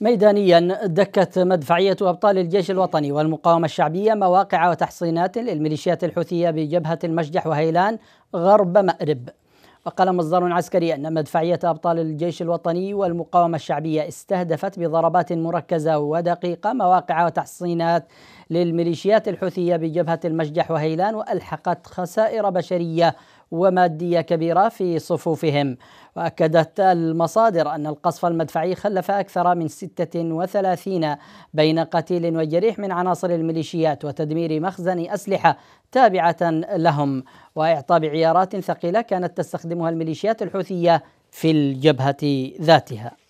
ميدانيا دكت مدفعية أبطال الجيش الوطني والمقاومة الشعبية مواقع وتحصينات للميليشيات الحوثية بجبهة المشجح وهيلان غرب مأرب وقال مصدر عسكري أن مدفعية أبطال الجيش الوطني والمقاومة الشعبية استهدفت بضربات مركزة ودقيقة مواقع وتحصينات للميليشيات الحوثية بجبهة المشجح وهيلان وألحقت خسائر بشرية ومادية كبيرة في صفوفهم وأكدت المصادر أن القصف المدفعي خلف أكثر من 36 بين قتيل وجريح من عناصر الميليشيات وتدمير مخزن أسلحة تابعة لهم واعطاء عيارات ثقيلة كانت تستخدمها الميليشيات الحوثية في الجبهة ذاتها